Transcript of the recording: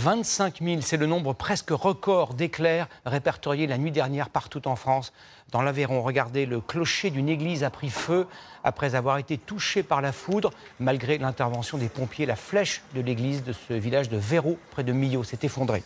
25 000, c'est le nombre presque record d'éclairs répertoriés la nuit dernière partout en France. Dans l'Aveyron, regardez, le clocher d'une église a pris feu après avoir été touché par la foudre. Malgré l'intervention des pompiers, la flèche de l'église de ce village de Véro, près de Millau, s'est effondrée.